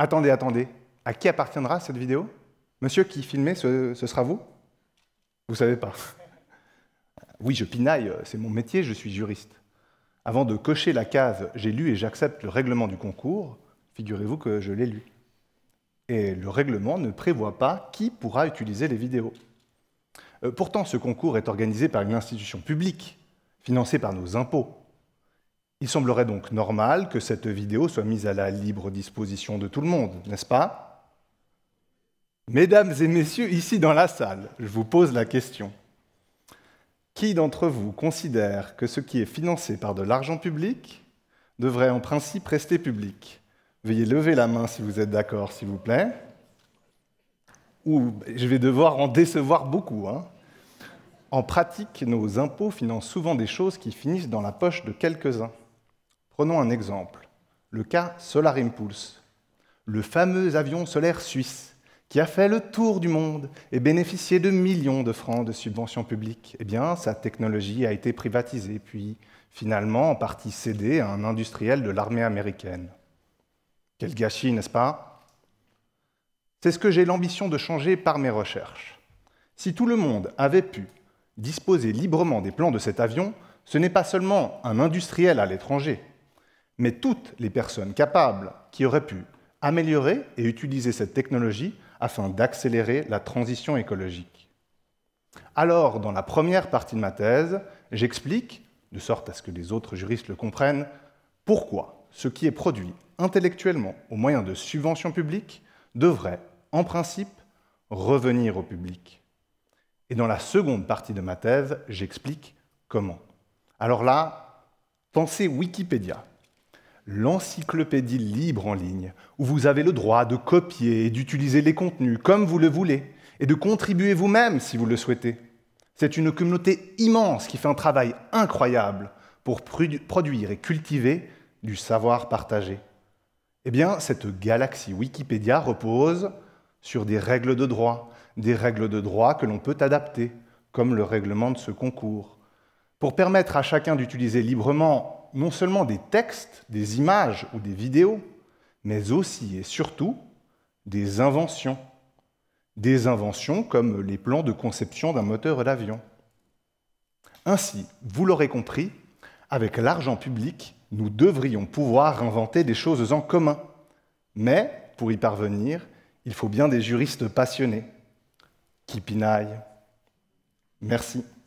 Attendez, attendez. À qui appartiendra cette vidéo Monsieur qui filmait, ce, ce sera vous Vous savez pas. Oui, je pinaille, euh, c'est mon métier, je suis juriste. Avant de cocher la case J'ai lu et j'accepte le règlement du concours, figurez-vous que je l'ai lu. Et le règlement ne prévoit pas qui pourra utiliser les vidéos. Euh, pourtant, ce concours est organisé par une institution publique, financée par nos impôts. Il semblerait donc normal que cette vidéo soit mise à la libre disposition de tout le monde, n'est-ce pas Mesdames et messieurs, ici dans la salle, je vous pose la question. Qui d'entre vous considère que ce qui est financé par de l'argent public devrait en principe rester public Veuillez lever la main si vous êtes d'accord, s'il vous plaît. Ou je vais devoir en décevoir beaucoup. Hein. En pratique, nos impôts financent souvent des choses qui finissent dans la poche de quelques-uns. Prenons un exemple, le cas Solar Impulse, le fameux avion solaire suisse qui a fait le tour du monde et bénéficié de millions de francs de subventions publiques, eh bien, sa technologie a été privatisée, puis finalement en partie cédée à un industriel de l'armée américaine. Quel gâchis, n'est-ce pas C'est ce que j'ai l'ambition de changer par mes recherches. Si tout le monde avait pu disposer librement des plans de cet avion, ce n'est pas seulement un industriel à l'étranger, mais toutes les personnes capables qui auraient pu améliorer et utiliser cette technologie afin d'accélérer la transition écologique. Alors, dans la première partie de ma thèse, j'explique, de sorte à ce que les autres juristes le comprennent, pourquoi ce qui est produit intellectuellement au moyen de subventions publiques devrait, en principe, revenir au public. Et dans la seconde partie de ma thèse, j'explique comment. Alors là, pensez Wikipédia, l'encyclopédie libre en ligne, où vous avez le droit de copier et d'utiliser les contenus comme vous le voulez, et de contribuer vous-même si vous le souhaitez. C'est une communauté immense qui fait un travail incroyable pour produire et cultiver du savoir partagé. Eh bien, cette galaxie Wikipédia repose sur des règles de droit, des règles de droit que l'on peut adapter, comme le règlement de ce concours. Pour permettre à chacun d'utiliser librement non seulement des textes, des images ou des vidéos, mais aussi et surtout des inventions. Des inventions comme les plans de conception d'un moteur d'avion. Ainsi, vous l'aurez compris, avec l'argent public, nous devrions pouvoir inventer des choses en commun. Mais, pour y parvenir, il faut bien des juristes passionnés. Qui Merci.